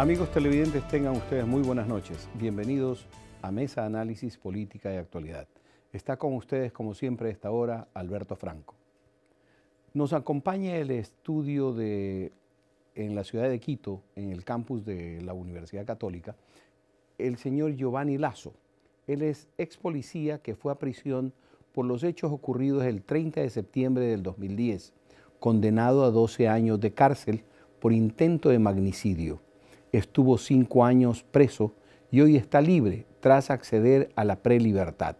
Amigos televidentes, tengan ustedes muy buenas noches. Bienvenidos a Mesa Análisis Política y Actualidad. Está con ustedes, como siempre, a esta hora, Alberto Franco. Nos acompaña el estudio de, en la ciudad de Quito, en el campus de la Universidad Católica, el señor Giovanni Lazo. Él es ex policía que fue a prisión por los hechos ocurridos el 30 de septiembre del 2010, condenado a 12 años de cárcel por intento de magnicidio estuvo cinco años preso y hoy está libre tras acceder a la prelibertad.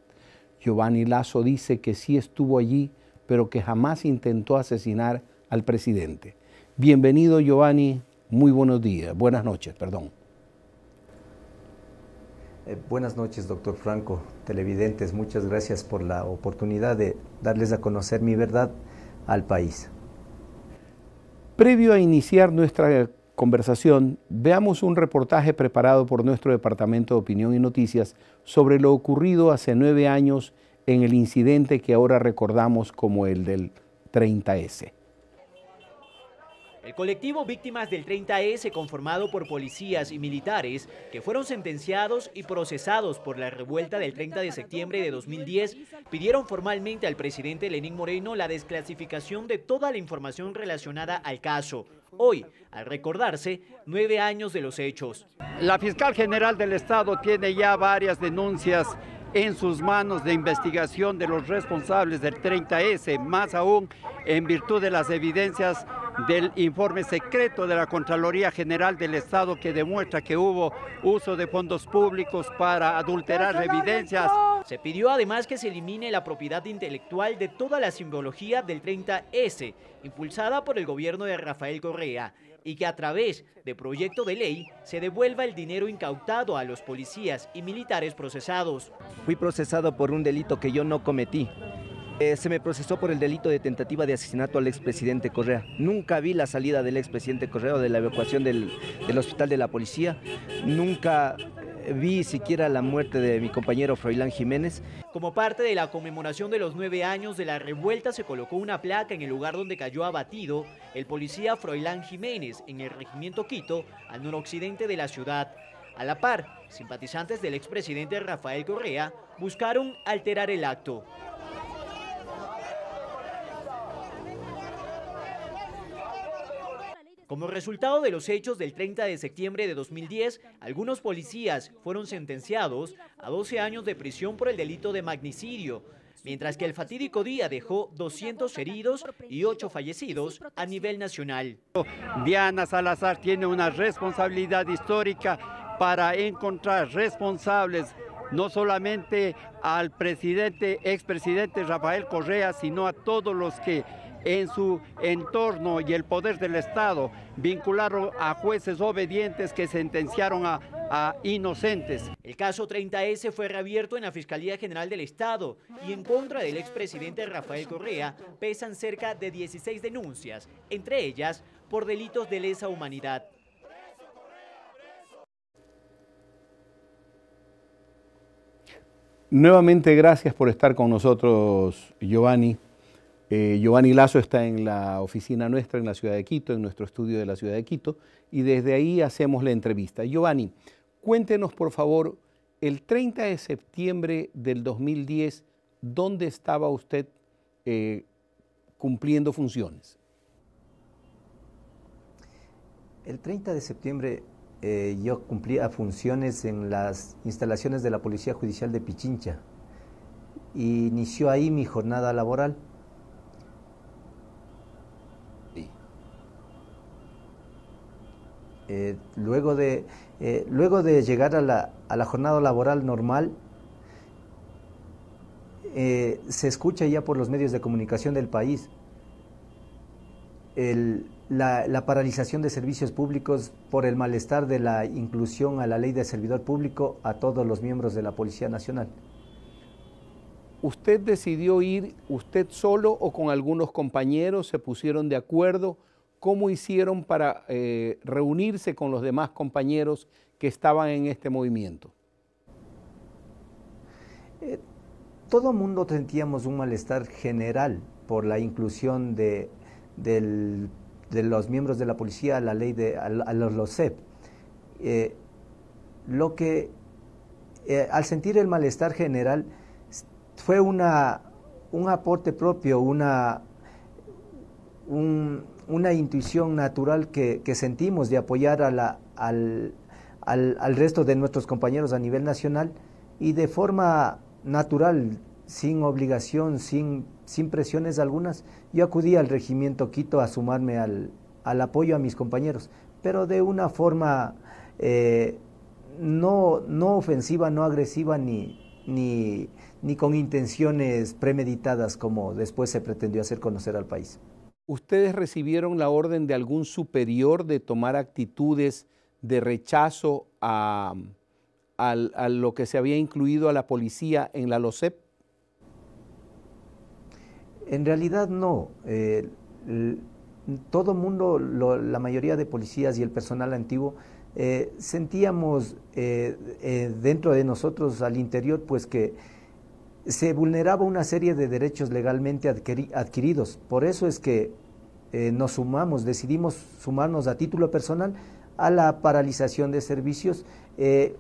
Giovanni Lazo dice que sí estuvo allí, pero que jamás intentó asesinar al presidente. Bienvenido Giovanni, muy buenos días, buenas noches, perdón. Eh, buenas noches, doctor Franco, televidentes, muchas gracias por la oportunidad de darles a conocer mi verdad al país. Previo a iniciar nuestra conversación, veamos un reportaje preparado por nuestro Departamento de Opinión y Noticias sobre lo ocurrido hace nueve años en el incidente que ahora recordamos como el del 30S. El colectivo Víctimas del 30S, e conformado por policías y militares que fueron sentenciados y procesados por la revuelta del 30 de septiembre de 2010, pidieron formalmente al presidente Lenín Moreno la desclasificación de toda la información relacionada al caso. Hoy, al recordarse, nueve años de los hechos. La fiscal general del Estado tiene ya varias denuncias en sus manos de investigación de los responsables del 30S, más aún en virtud de las evidencias del informe secreto de la Contraloría General del Estado que demuestra que hubo uso de fondos públicos para adulterar evidencias. Se pidió además que se elimine la propiedad intelectual de toda la simbología del 30S, impulsada por el gobierno de Rafael Correa y que a través de proyecto de ley se devuelva el dinero incautado a los policías y militares procesados. Fui procesado por un delito que yo no cometí. Eh, se me procesó por el delito de tentativa de asesinato al expresidente Correa. Nunca vi la salida del expresidente Correa o de la evacuación del, del hospital de la policía. Nunca vi siquiera la muerte de mi compañero Froilán Jiménez. Como parte de la conmemoración de los nueve años de la revuelta se colocó una placa en el lugar donde cayó abatido el policía Froilán Jiménez en el regimiento Quito, al noroccidente de la ciudad. A la par, simpatizantes del expresidente Rafael Correa buscaron alterar el acto. Como resultado de los hechos del 30 de septiembre de 2010, algunos policías fueron sentenciados a 12 años de prisión por el delito de magnicidio, mientras que el fatídico día dejó 200 heridos y 8 fallecidos a nivel nacional. Diana Salazar tiene una responsabilidad histórica para encontrar responsables no solamente al presidente, expresidente Rafael Correa, sino a todos los que en su entorno y el poder del Estado, vincularon a jueces obedientes que sentenciaron a, inocentes. El caso 30S fue reabierto en la Fiscalía General del Estado y en contra del expresidente Rafael Correa pesan cerca de 16 denuncias, entre ellas por delitos de lesa humanidad. Nuevamente gracias por estar con nosotros, Giovanni. Eh, Giovanni Lazo está en la oficina nuestra en la ciudad de Quito, en nuestro estudio de la ciudad de Quito, y desde ahí hacemos la entrevista. Giovanni, cuéntenos por favor, el 30 de septiembre del 2010, ¿dónde estaba usted eh, cumpliendo funciones? El 30 de septiembre eh, yo cumplía funciones en las instalaciones de la Policía Judicial de Pichincha. y Inició ahí mi jornada laboral. Eh, luego, de, eh, luego de llegar a la, jornada laboral normal, eh, se escucha ya por los medios de comunicación del país la, la, paralización de servicios públicos por el malestar de la inclusión a la ley de servidor público a todos los miembros de la Policía Nacional. ¿Usted decidió ir usted solo o con algunos compañeros? ¿Se pusieron de acuerdo? cómo hicieron para eh, reunirse con los demás compañeros que estaban en este movimiento. Todo eh, todo mundo sentíamos un malestar general por la inclusión de, los miembros de la policía a la ley de los SEP. Eh, lo que al sentir el malestar general fue un aporte propio, una, un, una intuición natural que, sentimos de apoyar al, resto de nuestros compañeros a nivel nacional y de forma natural, sin obligación, sin, presiones algunas, yo acudí al regimiento Quito a sumarme al, apoyo a mis compañeros, pero de una forma eh, no, ofensiva, no agresiva ni con intenciones premeditadas como después se pretendió hacer conocer al país. ¿ustedes recibieron la orden de algún superior de tomar actitudes de rechazo a, lo que se había incluido a la policía en la LOCEP? En realidad no. Eh, todo mundo, la mayoría de policías y el personal antiguo, eh, sentíamos eh, eh, dentro de nosotros, al interior, pues que se vulneraba una serie de derechos legalmente adquiridos. Por eso es que eh, nos sumamos, decidimos sumarnos a título personal a la paralización de servicios, eh,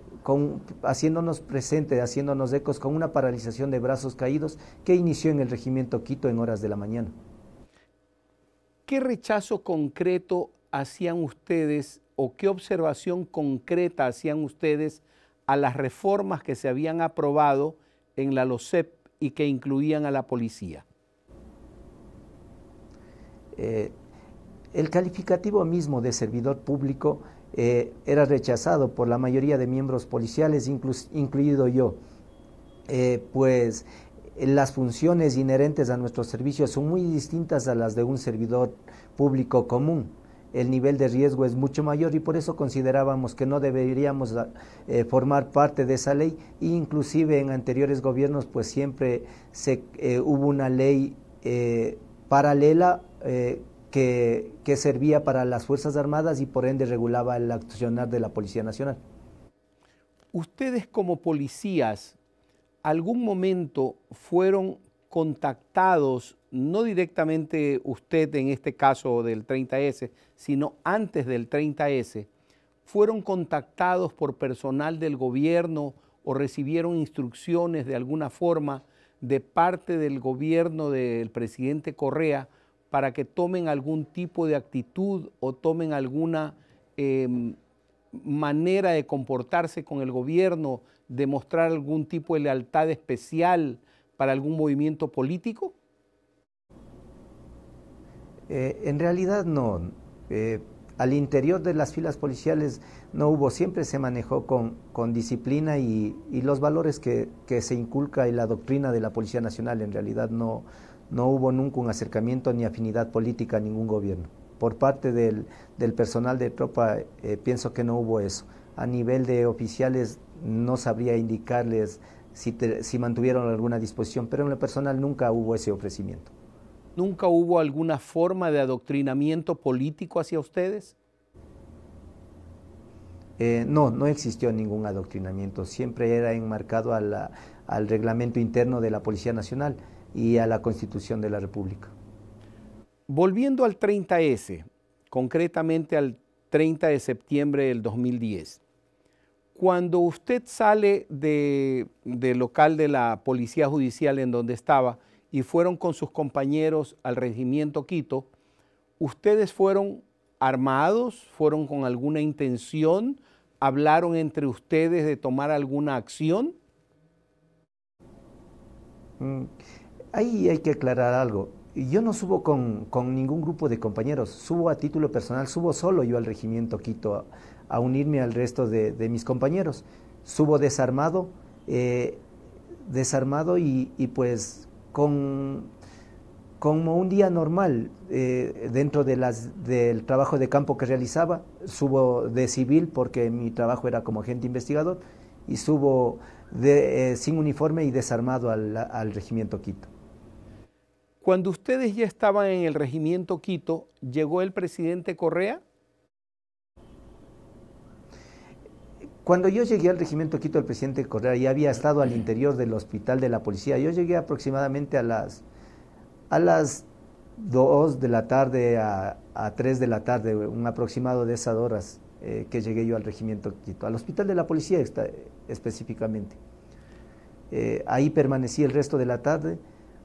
haciéndonos presente, haciéndonos ecos con una paralización de brazos caídos que inició en el regimiento Quito en horas de la mañana. ¿Qué rechazo concreto hacían ustedes o qué observación concreta hacían ustedes a las reformas que se habían aprobado en la LOSEP y que incluían a la policía? Eh, el calificativo mismo de servidor público eh, era rechazado por la mayoría de miembros policiales, incluido yo, eh, pues las funciones inherentes a nuestros servicios son muy distintas a las de un servidor público común el nivel de riesgo es mucho mayor y por eso considerábamos que no deberíamos eh, formar parte de esa ley. inclusive en anteriores gobiernos pues siempre se, eh, hubo una ley eh, paralela que, que servía para las Fuerzas Armadas y por ende regulaba el accionar de la Policía Nacional. Ustedes como policías, ¿algún momento fueron contactados, no directamente usted en este caso del 30S, sino antes del 30S, fueron contactados por personal del gobierno o recibieron instrucciones de alguna forma de parte del gobierno del presidente Correa para que tomen algún tipo de actitud o tomen alguna em, manera de comportarse con el gobierno, demostrar algún tipo de lealtad especial para algún movimiento político? Eh, en realidad no. Eh, al interior de las filas policiales no hubo, siempre se manejó con, con disciplina y, los valores que, se inculca y la doctrina de la Policía Nacional. En realidad no, no hubo nunca un acercamiento ni afinidad política a ningún gobierno. Por parte del, personal de tropa eh, pienso que no hubo eso. A nivel de oficiales no sabría indicarles si, mantuvieron alguna disposición, pero en lo personal nunca hubo ese ofrecimiento. ¿Nunca hubo alguna forma de adoctrinamiento político hacia ustedes? Eh, no, no existió ningún adoctrinamiento. Siempre era enmarcado al reglamento interno de la Policía Nacional y a la Constitución de la República. Volviendo al 30S, concretamente al 30 de septiembre del 2010, cuando usted sale del local de la Policía Judicial en donde estaba y fueron con sus compañeros al Regimiento Quito, ¿ustedes fueron armados? ¿Fueron con alguna intención? ¿Hablaron entre ustedes de tomar alguna acción? Mm, ahí hay que aclarar algo. Yo no subo con, con, ningún grupo de compañeros, subo a título personal, subo solo yo al regimiento Quito a unirme al resto de, mis compañeros. Subo desarmado, eh, desarmado y, pues con como un día normal eh, dentro de las, del trabajo de campo que realizaba, subo de civil porque mi trabajo era como agente investigador y subo de, eh, sin uniforme y desarmado al regimiento Quito. Cuando ustedes ya estaban en el regimiento Quito, ¿llegó el presidente Correa? Cuando yo llegué al regimiento Quito, del presidente Correa ya había estado al interior del hospital de la policía. Yo llegué aproximadamente a las, a las 2 de la tarde a, 3 de la tarde, un aproximado de esas horas eh, que llegué yo al regimiento Quito, al hospital de la policía específicamente. Eh, ahí permanecí el resto de la tarde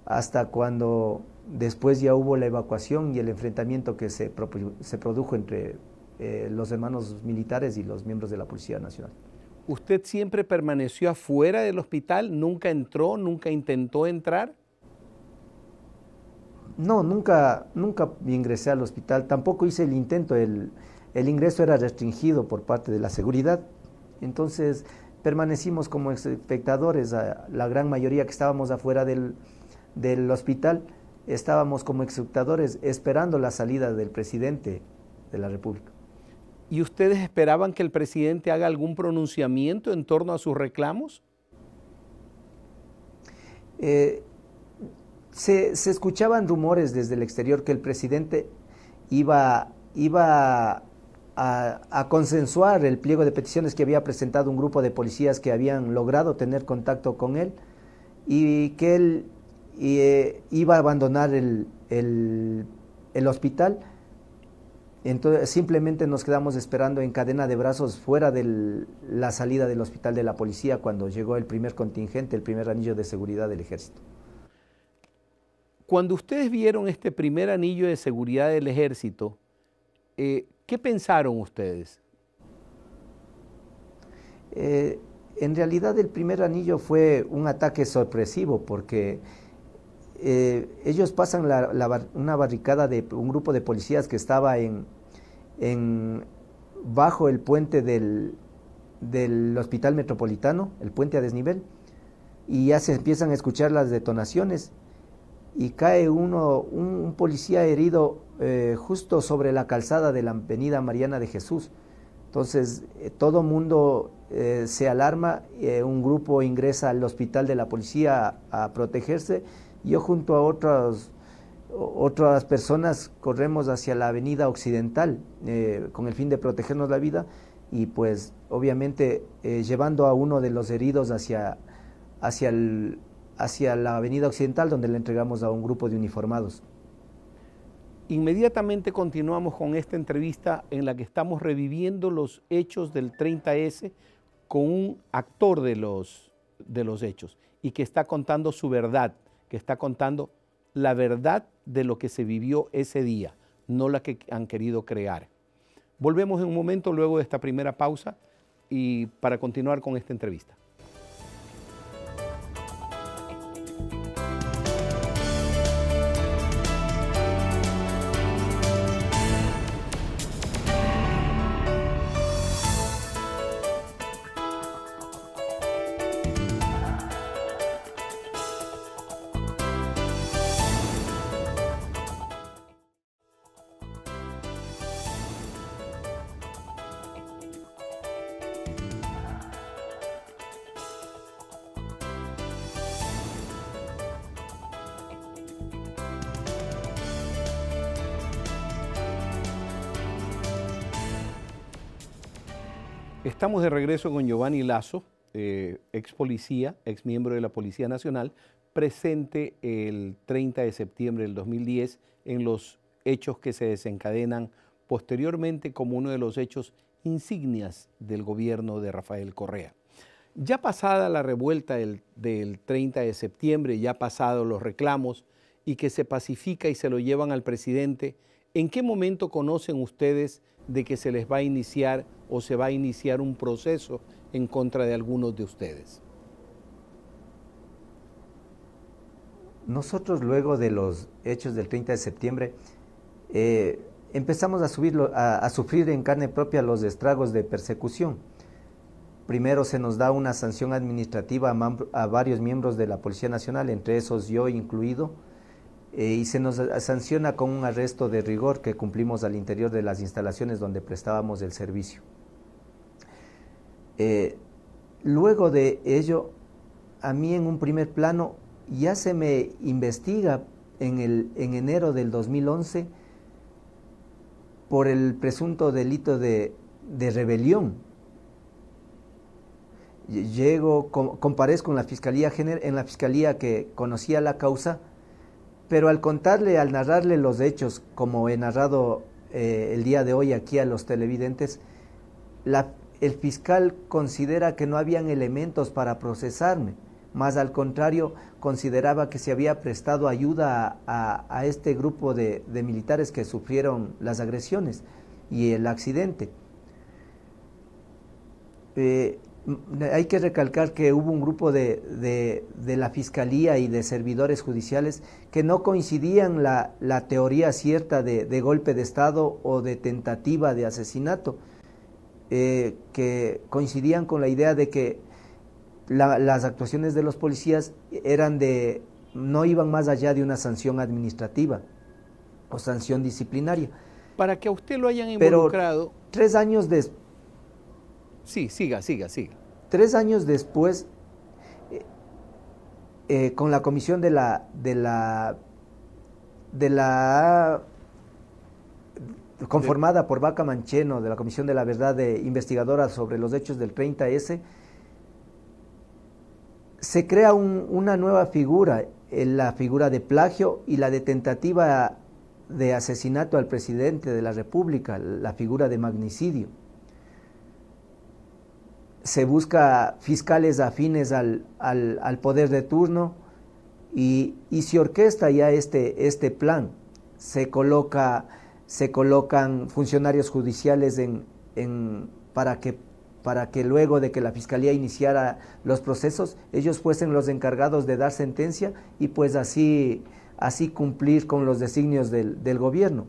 hasta cuando después ya hubo la evacuación y el enfrentamiento que se produjo entre eh, los hermanos militares y los miembros de la Policía Nacional. ¿Usted siempre permaneció afuera del hospital? ¿Nunca entró? ¿Nunca intentó entrar? No, nunca, nunca ingresé al hospital. Tampoco hice el intento. El, ingreso era restringido por parte de la seguridad. Entonces permanecimos como espectadores. La gran mayoría que estábamos afuera del, del hospital estábamos como espectadores esperando la salida del presidente de la República. ¿Y ustedes esperaban que el presidente haga algún pronunciamiento en torno a sus reclamos? Eh, se, escuchaban rumores desde el exterior que el presidente iba, iba a, consensuar el pliego de peticiones que había presentado un grupo de policías que habían logrado tener contacto con él y que él eh, iba a abandonar el hospital entonces simplemente nos quedamos esperando en cadena de brazos fuera de la salida del hospital de la policía cuando llegó el primer contingente, el primer anillo de seguridad del ejército. Cuando ustedes vieron este primer anillo de seguridad del ejército, eh, ¿qué pensaron ustedes? Eh, en realidad el primer anillo fue un ataque sorpresivo porque eh, ellos pasan una barricada de un grupo de policías que estaba en, bajo el puente del, hospital metropolitano, el puente a desnivel, y ya se empiezan a escuchar las detonaciones y cae uno, un, policía herido eh, justo sobre la calzada de la avenida Mariana de Jesús. Entonces eh, todo mundo eh, se alarma, un grupo ingresa al hospital de la policía a, a protegerse, yo junto a otros otras personas corremos hacia la avenida occidental eh, con el fin de protegernos la vida y pues obviamente eh, llevando a uno de los heridos hacia, hacia, hacia la avenida occidental donde le entregamos a un grupo de uniformados. Inmediatamente continuamos con esta entrevista en la que estamos reviviendo los hechos del 30S con un actor de los, de los hechos y que está contando su verdad, que está contando la verdad de lo que se vivió ese día, no la que han querido crear. Volvemos en un momento luego de esta primera pausa y para continuar con esta entrevista. Estamos de regreso con Giovanni Lazo, eh, ex policía, ex miembro de la Policía Nacional, presente el 30 de septiembre del 2010 en los hechos que se desencadenan posteriormente como uno de los hechos insignias del gobierno de Rafael Correa. Ya pasada la revuelta del, del 30 de septiembre, ya pasados los reclamos y que se pacifica y se lo llevan al presidente, ¿en qué momento conocen ustedes de que se les va a iniciar o se va a iniciar un proceso en contra de algunos de ustedes. Nosotros luego de los hechos del 30 de septiembre eh, empezamos a, a, sufrir en carne propia los estragos de persecución. Primero se nos da una sanción administrativa a, a varios miembros de la Policía Nacional, entre esos yo incluido, eh, y se nos sanciona con un arresto de rigor que cumplimos al interior de las instalaciones donde prestábamos el servicio. Eh, luego de ello, a mí en un primer plano ya se me investiga en, el, en enero del 2011 por el presunto delito de, de rebelión. Llego, comparezco en la fiscalía, en la fiscalía que conocía la causa, pero al contarle, al narrarle los hechos, como he narrado eh, el día de hoy aquí a los televidentes, el fiscal considera que no habían elementos para procesarme, más al contrario, consideraba que se había prestado ayuda a, este grupo de, militares que sufrieron las agresiones y el accidente. Eh, hay que recalcar que hubo un grupo de, la Fiscalía y de servidores judiciales que no coincidían la, la teoría cierta de, golpe de Estado o de tentativa de asesinato, eh, que coincidían con la idea de que las actuaciones de los policías eran de no iban más allá de una sanción administrativa o sanción disciplinaria. Para que a usted lo hayan involucrado. tres años después Sí, siga, siga, siga. Tres años después, eh, eh, con la comisión de la, de la, conformada por Vaca Mancheno de la Comisión de la Verdad de Investigadora sobre los Hechos del 30S, se crea una nueva figura, eh, la figura de plagio y la de tentativa de asesinato al presidente de la República, la figura de magnicidio se busca fiscales afines al, al, poder de turno y, y, se orquesta ya este, este plan. Se, coloca, se colocan funcionarios judiciales en, en, para, que, para que luego de que la fiscalía iniciara los procesos, ellos fuesen los encargados de dar sentencia y pues así, así cumplir con los designios del, del gobierno.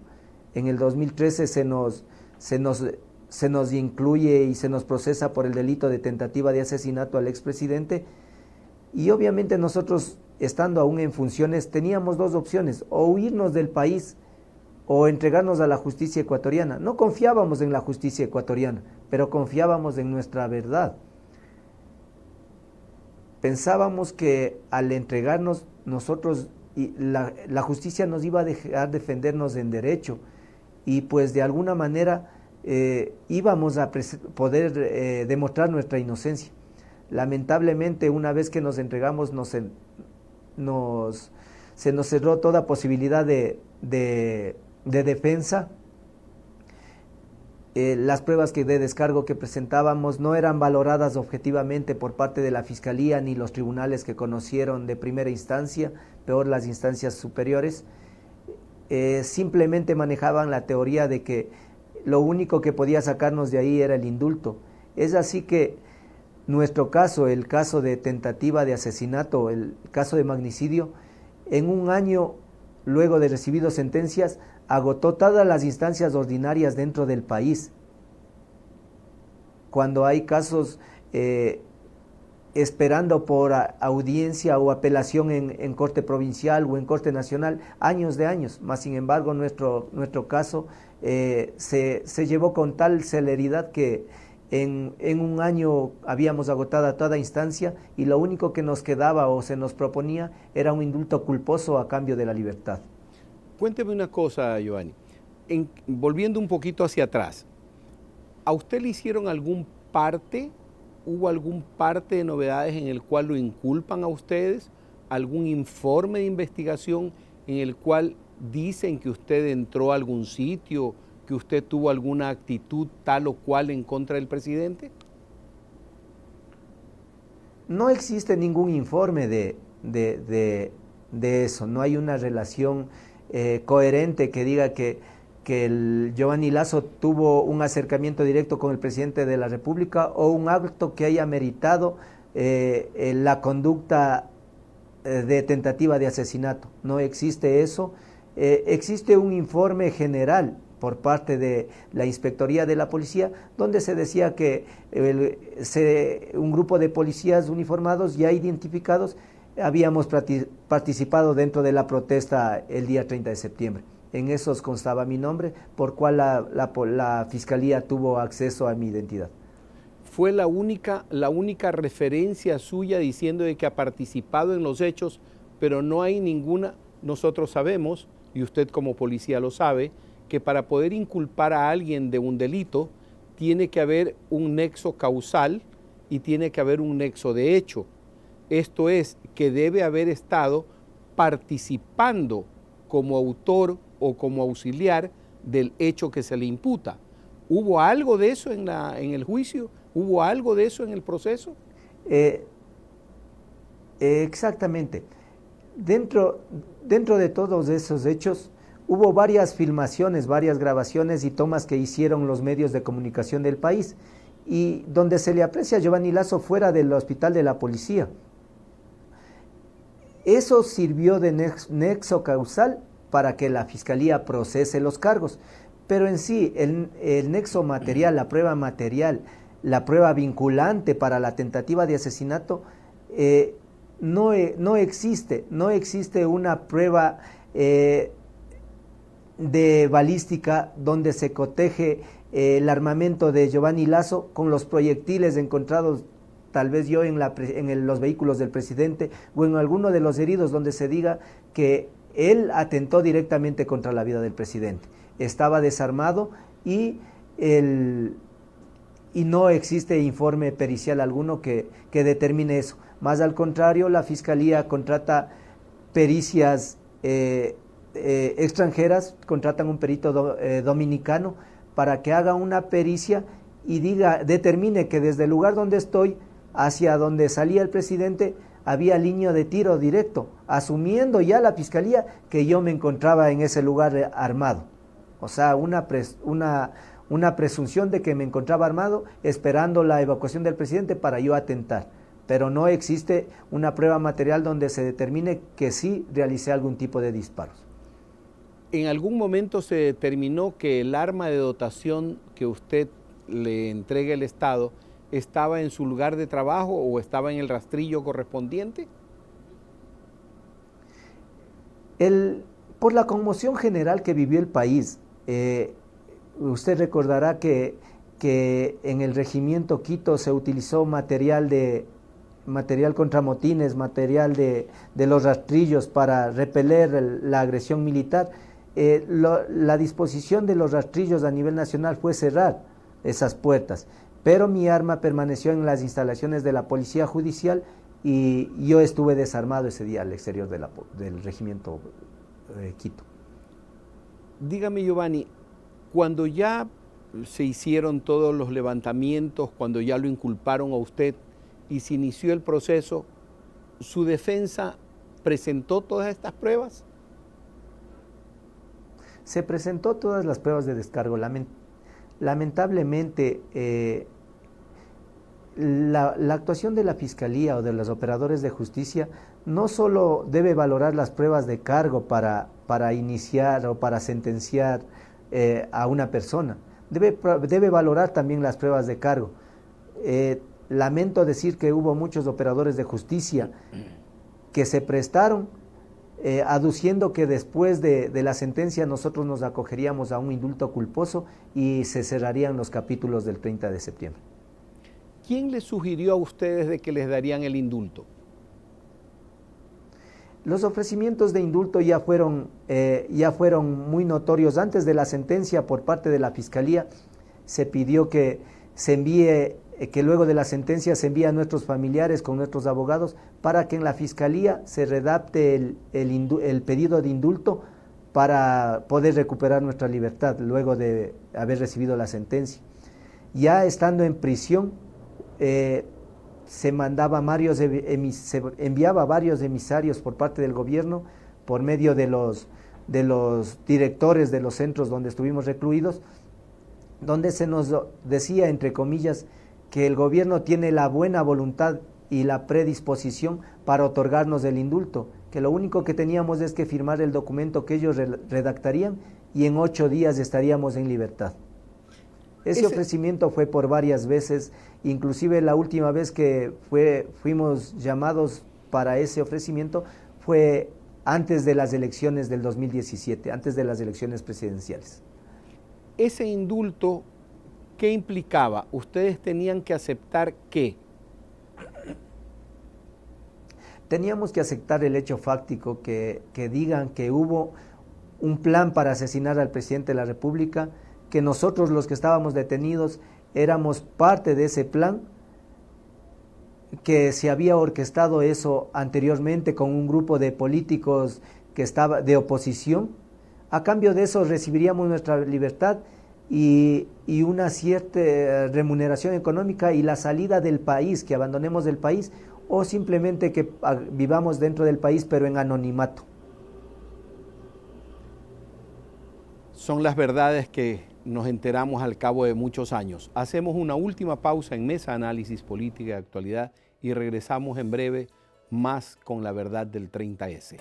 En el 2013 se nos, se nos se nos incluye y se nos procesa por el delito de tentativa de asesinato al expresidente. Y obviamente nosotros, estando aún en funciones, teníamos dos opciones, o huirnos del país o entregarnos a la justicia ecuatoriana. No confiábamos en la justicia ecuatoriana, pero confiábamos en nuestra verdad. Pensábamos que al entregarnos nosotros, la, la justicia nos iba a dejar defendernos en derecho y pues de alguna manera eh, íbamos a poder eh, demostrar nuestra inocencia. Lamentablemente, una vez que nos entregamos, nos, se nos cerró toda posibilidad de, defensa. Eh, las pruebas de descargo que presentábamos no eran valoradas objetivamente por parte de la Fiscalía ni los tribunales que conocieron de primera instancia, peor las instancias superiores. simplemente manejaban la teoría de que lo único que podía sacarnos de ahí era el indulto. Es así que nuestro caso, el caso de tentativa de asesinato, el caso de magnicidio, en un año luego de recibido sentencias, agotó todas las instancias ordinarias dentro del país. Cuando hay casos eh, esperando por audiencia o apelación en, en, corte provincial o en corte nacional, años de años. Más sin embargo, nuestro, nuestro caso eh, se, llevó con tal celeridad que en, un año habíamos agotado a toda instancia y lo único que nos quedaba o se nos proponía era un indulto culposo a cambio de la libertad. Cuénteme una cosa, Giovanni. volviendo un poquito hacia atrás, ¿a usted le hicieron algún parte? ¿Hubo algún parte de novedades en el cual lo inculpan a ustedes? ¿Algún informe de investigación en el cual dicen que usted entró a algún sitio, que usted tuvo alguna actitud tal o cual en contra del presidente? No existe ningún informe de, de, de, eso, no hay una relación eh, coherente que diga que, que el Giovanni Lazo tuvo un acercamiento directo con el presidente de la República o un acto que haya meritado eh, eh, la conducta de tentativa de asesinato. No existe eso. Eh, existe un informe general por parte de la Inspectoría de la Policía, donde se decía que un grupo de policías uniformados ya identificados habíamos participado dentro de la protesta el día 30 de septiembre. En esos constaba mi nombre, por cual la, la Fiscalía tuvo acceso a mi identidad. ¿Fue la única, la única referencia suya diciendo de que ha participado en los hechos, pero no hay ninguna, nosotros sabemos, y usted como policía lo sabe, que para poder inculpar a alguien de un delito tiene que haber un nexo causal y tiene que haber un nexo de hecho. Esto es, que debe haber estado participando como autor o como auxiliar del hecho que se le imputa. ¿Hubo algo de eso en, la, en el juicio? ¿Hubo algo de eso en el proceso? Eh, exactamente. Dentro, dentro de todos esos hechos hubo varias filmaciones, varias grabaciones y tomas que hicieron los medios de comunicación del país y donde se le aprecia a Giovanni Lazo fuera del hospital de la policía. Eso sirvió de nexo causal para que la fiscalía procese los cargos, pero en sí el, nexo material, la prueba material, la prueba vinculante para la tentativa de asesinato, eh, e, no, existe, no existe una prueba eh, de balística donde se coteje eh, el armamento de Giovanni Lazo con los proyectiles encontrados tal vez yo en, la, en los vehículos del presidente o en alguno de los heridos donde se diga que él atentó directamente contra la vida del presidente. Estaba desarmado y, y no existe informe pericial alguno que determine eso. Más al contrario, la Fiscalía contrata pericias eh, eh, extranjeras, contratan un perito eh, dominicano para que haga una pericia y diga, determine que desde el lugar donde estoy hacia donde salía el presidente había línea de tiro directo, asumiendo ya la fiscalía que yo me encontraba en ese lugar armado. O sea, una, una, una presunción de que me encontraba armado esperando la evacuación del presidente para yo atentar pero no existe una prueba material donde se determine que sí realicé algún tipo de disparos. ¿En algún momento se determinó que el arma de dotación que usted le entrega el Estado estaba en su lugar de trabajo o estaba en el rastrillo correspondiente? por la conmoción general que vivió el país, eh, usted recordará que en el regimiento Quito se utilizó material de material contra motines, material de, los rastrillos para repeler la agresión militar, eh, la disposición de los rastrillos a nivel nacional fue cerrar esas puertas, pero mi arma permaneció en las instalaciones de la Policía Judicial y yo estuve desarmado ese día al exterior del regimiento eh, Quito. Dígame Giovanni, cuando ya se hicieron todos los levantamientos, cuando ya lo inculparon a usted, y se inició el proceso, ¿su defensa presentó todas estas pruebas? Se presentó todas las pruebas de descargo. Lamentablemente, eh, la, actuación de la Fiscalía o de los operadores de justicia no solo debe valorar las pruebas de cargo para, para iniciar o para sentenciar eh, a una persona, debe, debe, valorar también las pruebas de cargo. Eh, Lamento decir que hubo muchos operadores de justicia que se prestaron, eh, aduciendo que después de, la sentencia nosotros nos acogeríamos a un indulto culposo y se cerrarían los capítulos del 30 de septiembre. ¿Quién les sugirió a ustedes de que les darían el indulto? Los ofrecimientos de indulto ya fueron, eh, ya fueron muy notorios. Antes de la sentencia por parte de la Fiscalía se pidió que se envíe eh, que luego de la sentencia se envía a nuestros familiares con nuestros abogados para que en la fiscalía se redapte el, pedido de indulto para poder recuperar nuestra libertad luego de haber recibido la sentencia. Ya estando en prisión, eh, se, mandaba varios, enviaba varios emisarios por parte del gobierno por medio de los, de los directores de los centros donde estuvimos recluidos, donde se nos decía, entre comillas, que el gobierno tiene la buena voluntad y la predisposición para otorgarnos el indulto, que lo único que teníamos es que firmar el documento que ellos redactarían y en ocho días estaríamos en libertad. Ese, ofrecimiento fue por varias veces, inclusive la última vez que fue, fuimos llamados para ese ofrecimiento fue antes de las elecciones del 2017, antes de las elecciones presidenciales. Ese indulto ¿Qué implicaba? Ustedes tenían que aceptar qué. Teníamos que aceptar el hecho fáctico que, digan que hubo un plan para asesinar al presidente de la República, que nosotros los que estábamos detenidos éramos parte de ese plan, que se había orquestado eso anteriormente con un grupo de políticos que estaba de oposición. A cambio de eso recibiríamos nuestra libertad y, una cierta eh, remuneración económica y la salida del país, que abandonemos del país o simplemente que ah, vivamos dentro del país pero en anonimato. Son las verdades que nos enteramos al cabo de muchos años. Hacemos una última pausa en Mesa Análisis Política de Actualidad y regresamos en breve más con la verdad del 30S.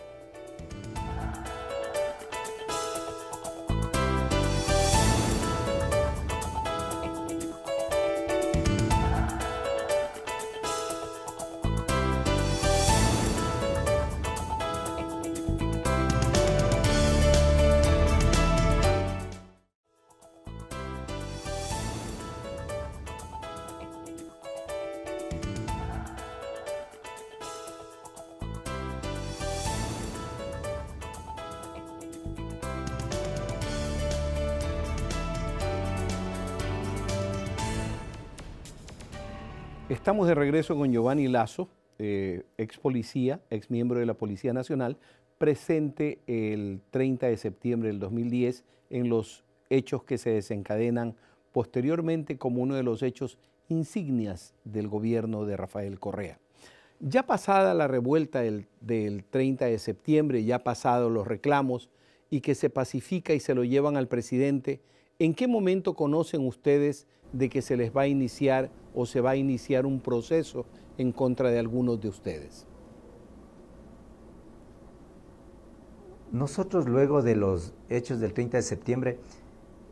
regreso con Giovanni Lazo, eh, ex policía, ex miembro de la Policía Nacional, presente el 30 de septiembre del 2010 en los hechos que se desencadenan posteriormente como uno de los hechos insignias del gobierno de Rafael Correa. Ya pasada la revuelta del, del 30 de septiembre, ya pasados los reclamos y que se pacifica y se lo llevan al presidente, ¿en qué momento conocen ustedes de que se les va a iniciar o se va a iniciar un proceso en contra de algunos de ustedes. Nosotros luego de los hechos del 30 de septiembre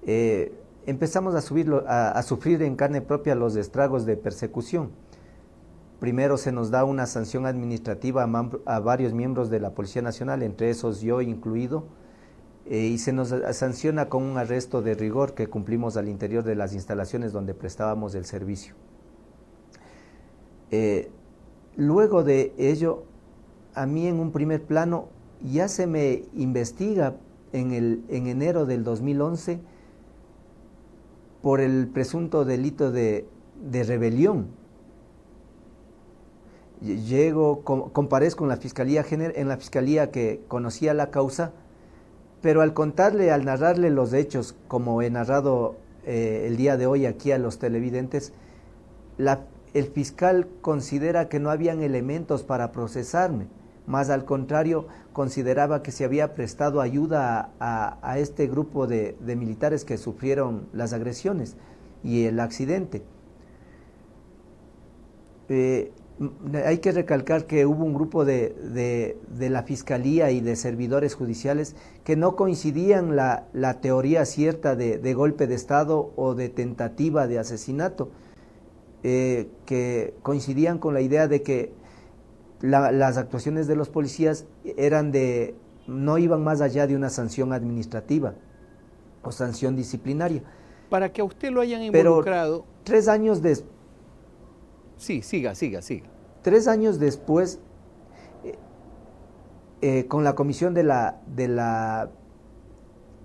eh, empezamos a, subirlo, a, sufrir en carne propia los estragos de persecución. Primero se nos da una sanción administrativa a, a varios miembros de la Policía Nacional, entre esos yo incluido, eh, y se nos sanciona con un arresto de rigor que cumplimos al interior de las instalaciones donde prestábamos el servicio. Eh, luego de ello, a mí en un primer plano ya se me investiga en, el, enero del 2011 por el presunto delito de, rebelión. Llego, comparezco en la fiscalía, en la fiscalía que conocía la causa pero al contarle, al narrarle los hechos, como he narrado eh, el día de hoy aquí a los televidentes, el fiscal considera que no habían elementos para procesarme, más al contrario, consideraba que se había prestado ayuda a, este grupo de, militares que sufrieron las agresiones y el accidente. Eh, hay que recalcar que hubo un grupo de, de, la Fiscalía y de servidores judiciales que no coincidían la, la teoría cierta de, golpe de Estado o de tentativa de asesinato, eh, que coincidían con la idea de que las actuaciones de los policías eran de no iban más allá de una sanción administrativa o sanción disciplinaria. Para que a usted lo hayan involucrado. tres años después Sí, siga, siga, siga. Tres años después, eh, eh, con la comisión de la, de la,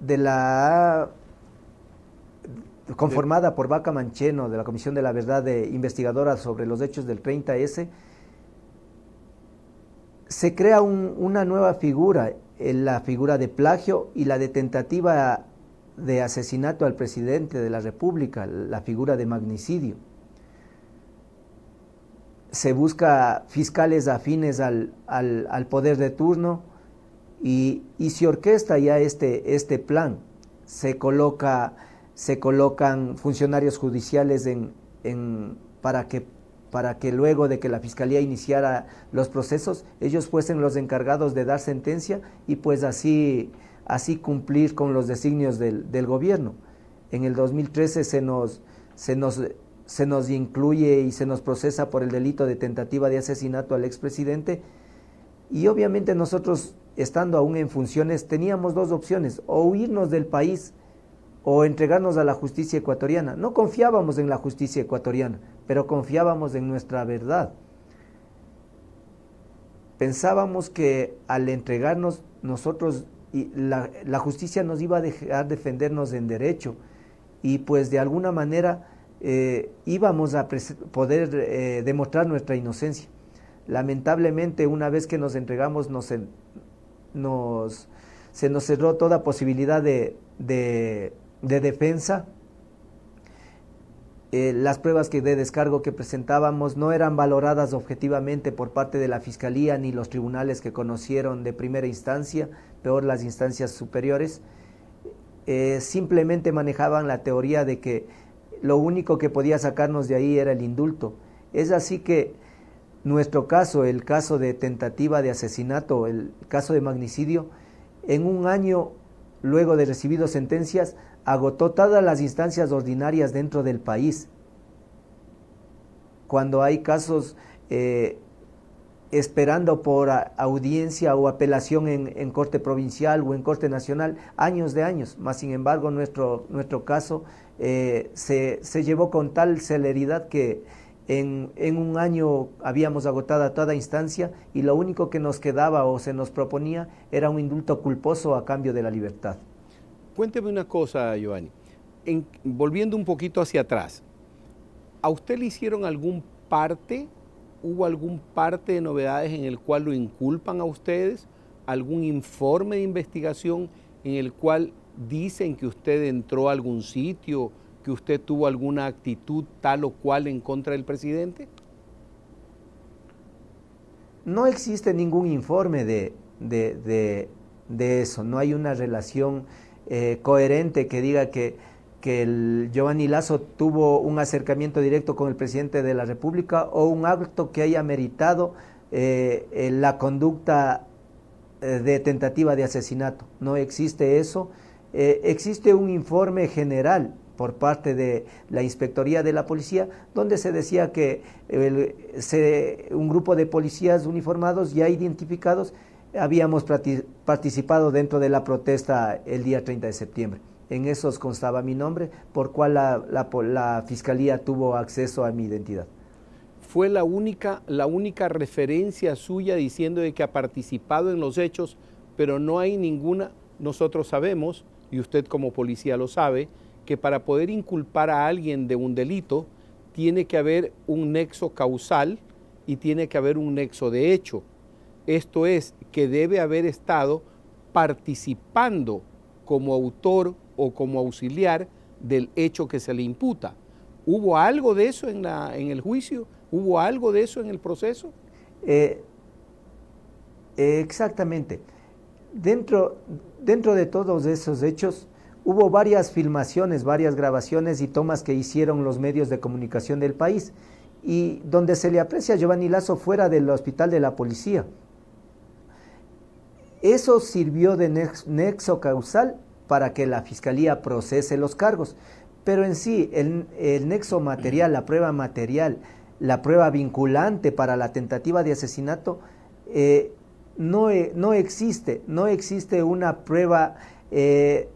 de la conformada por Vaca Mancheno de la Comisión de la Verdad de Investigadora sobre los Hechos del 30S, se crea una nueva figura, eh, la figura de plagio y la de tentativa de asesinato al presidente de la República, la figura de magnicidio se busca fiscales afines al, al, al poder de turno y, y, se orquesta ya este, este plan. Se, coloca, se colocan funcionarios judiciales en, en, para, que, para que luego de que la fiscalía iniciara los procesos, ellos fuesen los encargados de dar sentencia y pues así, así cumplir con los designios del, del gobierno. En el 2013 se nos, se nos se nos incluye y se nos procesa por el delito de tentativa de asesinato al expresidente. Y obviamente nosotros, estando aún en funciones, teníamos dos opciones, o huirnos del país o entregarnos a la justicia ecuatoriana. No confiábamos en la justicia ecuatoriana, pero confiábamos en nuestra verdad. Pensábamos que al entregarnos nosotros, la, la justicia nos iba a dejar defendernos en derecho y pues de alguna manera eh, íbamos a poder eh, demostrar nuestra inocencia. Lamentablemente, una vez que nos entregamos, nos, se nos cerró toda posibilidad de, defensa. Eh, las pruebas que de descargo que presentábamos no eran valoradas objetivamente por parte de la Fiscalía ni los tribunales que conocieron de primera instancia, peor las instancias superiores. simplemente manejaban la teoría de que lo único que podía sacarnos de ahí era el indulto. Es así que nuestro caso, el caso de tentativa de asesinato, el caso de magnicidio, en un año luego de recibido sentencias, agotó todas las instancias ordinarias dentro del país. Cuando hay casos eh, esperando por audiencia o apelación en, corte provincial o en corte nacional años de años. Más sin embargo, nuestro, nuestro caso eh, se, se, llevó con tal celeridad que en, un año habíamos agotado toda instancia y lo único que nos quedaba o se nos proponía era un indulto culposo a cambio de la libertad. Cuénteme una cosa, Giovanni. volviendo un poquito hacia atrás, ¿a usted le hicieron algún parte ¿Hubo algún parte de novedades en el cual lo inculpan a ustedes? ¿Algún informe de investigación en el cual dicen que usted entró a algún sitio, que usted tuvo alguna actitud tal o cual en contra del presidente? No existe ningún informe de, eso, no hay una relación eh, coherente que diga que que el Giovanni Lazo tuvo un acercamiento directo con el presidente de la República o un acto que haya meritado eh, la conducta eh, de tentativa de asesinato. No existe eso. Eh, existe un informe general por parte de la Inspectoría de la Policía, donde se decía que un grupo de policías uniformados ya identificados habíamos participado dentro de la protesta el día 30 de septiembre en esos constaba mi nombre, por cual la, fiscalía tuvo acceso a mi identidad. ¿Fue la única, la única referencia suya diciendo de que ha participado en los hechos, pero no hay ninguna? Nosotros sabemos, y usted como policía lo sabe, que para poder inculpar a alguien de un delito tiene que haber un nexo causal y tiene que haber un nexo de hecho. Esto es, que debe haber estado participando como autor o como auxiliar del hecho que se le imputa. ¿Hubo algo de eso en, la, en el juicio? ¿Hubo algo de eso en el proceso? Eh, exactamente. Dentro, dentro de todos esos hechos hubo varias filmaciones, varias grabaciones y tomas que hicieron los medios de comunicación del país y donde se le aprecia a Giovanni Lazo fuera del hospital de la policía. Eso sirvió de nexo causal para que la Fiscalía procese los cargos. Pero en sí, el, nexo material, la prueba material, la prueba vinculante para la tentativa de asesinato, eh, no, eh, no, existe, no existe una prueba eh,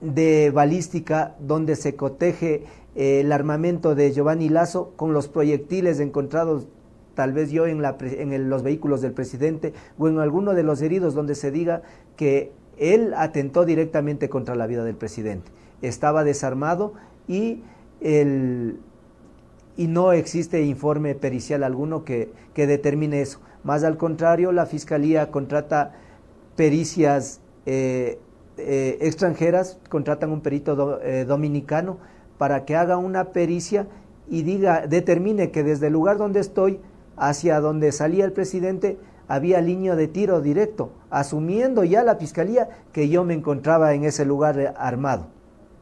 de balística donde se coteje el armamento de Giovanni Lazo con los proyectiles encontrados tal vez yo en, la, en los vehículos del presidente o en alguno de los heridos donde se diga que él atentó directamente contra la vida del presidente. Estaba desarmado y, y no existe informe pericial alguno que, determine eso. Más al contrario, la Fiscalía contrata pericias eh, eh, extranjeras, contratan un perito eh, dominicano para que haga una pericia y diga, determine que desde el lugar donde estoy hacia donde salía el presidente, había línea de tiro directo, asumiendo ya la fiscalía que yo me encontraba en ese lugar eh, armado.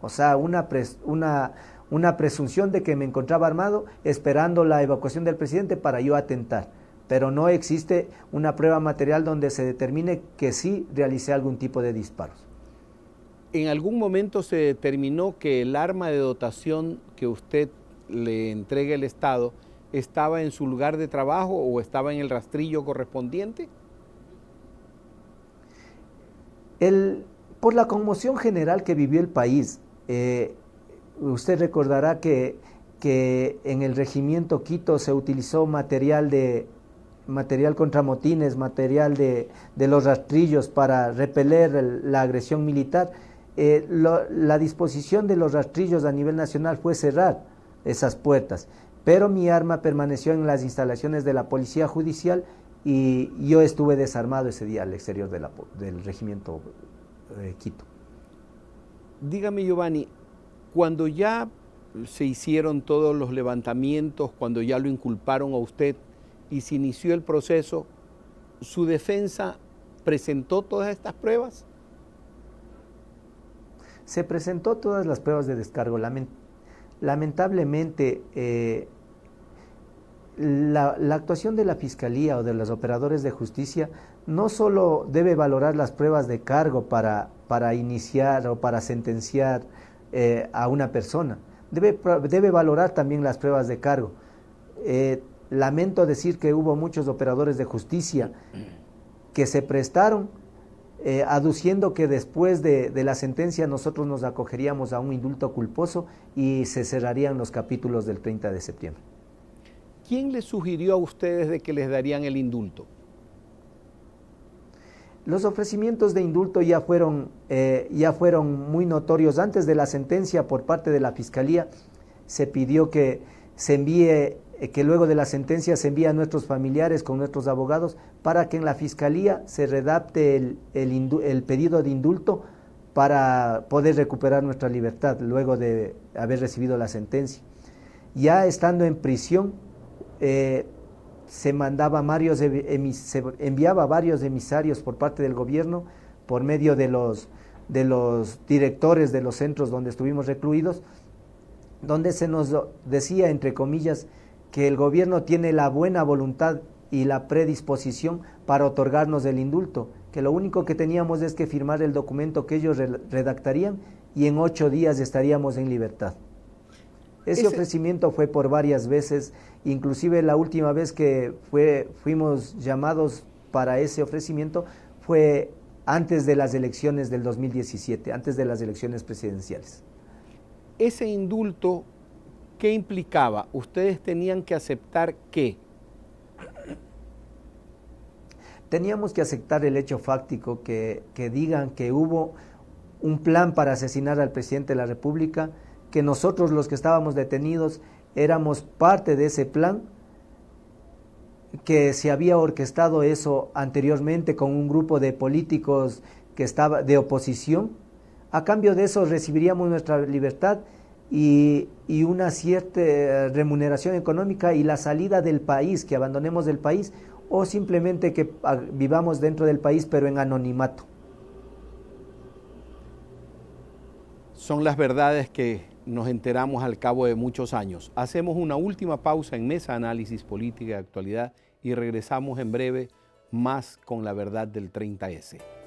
O sea, una, una, una presunción de que me encontraba armado esperando la evacuación del presidente para yo atentar. Pero no existe una prueba material donde se determine que sí realicé algún tipo de disparos. ¿En algún momento se determinó que el arma de dotación que usted le entregue el Estado estaba en su lugar de trabajo o estaba en el rastrillo correspondiente? por la conmoción general que vivió el país, eh, usted recordará que, en el regimiento Quito se utilizó material de material contra motines, material de, los rastrillos para repeler la agresión militar. Eh, la disposición de los rastrillos a nivel nacional fue cerrar esas puertas pero mi arma permaneció en las instalaciones de la policía judicial y yo estuve desarmado ese día al exterior del regimiento eh, Quito. Dígame Giovanni, cuando ya se hicieron todos los levantamientos, cuando ya lo inculparon a usted y se inició el proceso, ¿su defensa presentó todas estas pruebas? Se presentó todas las pruebas de descargo. lamentablemente. Lamentablemente, eh, la, actuación de la Fiscalía o de los operadores de justicia no solo debe valorar las pruebas de cargo para, para iniciar o para sentenciar eh, a una persona, debe, debe, valorar también las pruebas de cargo. Eh, lamento decir que hubo muchos operadores de justicia que se prestaron eh, aduciendo que después de, la sentencia nosotros nos acogeríamos a un indulto culposo y se cerrarían los capítulos del 30 de septiembre. ¿Quién les sugirió a ustedes de que les darían el indulto? Los ofrecimientos de indulto ya fueron, eh, ya fueron muy notorios. Antes de la sentencia por parte de la Fiscalía se pidió que se envíe eh, que luego de la sentencia se envía a nuestros familiares con nuestros abogados para que en la fiscalía se redapte el, pedido de indulto para poder recuperar nuestra libertad luego de haber recibido la sentencia. Ya estando en prisión, eh, se, mandaba varios, enviaba varios emisarios por parte del gobierno por medio de los, de los directores de los centros donde estuvimos recluidos, donde se nos decía, entre comillas, que el gobierno tiene la buena voluntad y la predisposición para otorgarnos el indulto, que lo único que teníamos es que firmar el documento que ellos redactarían y en ocho días estaríamos en libertad. Ese, ofrecimiento fue por varias veces, inclusive la última vez que fue, fuimos llamados para ese ofrecimiento fue antes de las elecciones del 2017, antes de las elecciones presidenciales. Ese indulto ¿Qué implicaba? Ustedes tenían que aceptar qué. Teníamos que aceptar el hecho fáctico que, digan que hubo un plan para asesinar al presidente de la República, que nosotros los que estábamos detenidos éramos parte de ese plan, que se había orquestado eso anteriormente con un grupo de políticos que estaba de oposición. A cambio de eso recibiríamos nuestra libertad y, una cierta remuneración económica y la salida del país, que abandonemos el país o simplemente que ah, vivamos dentro del país pero en anonimato. Son las verdades que nos enteramos al cabo de muchos años. Hacemos una última pausa en Mesa Análisis Política de Actualidad y regresamos en breve más con la verdad del 30S.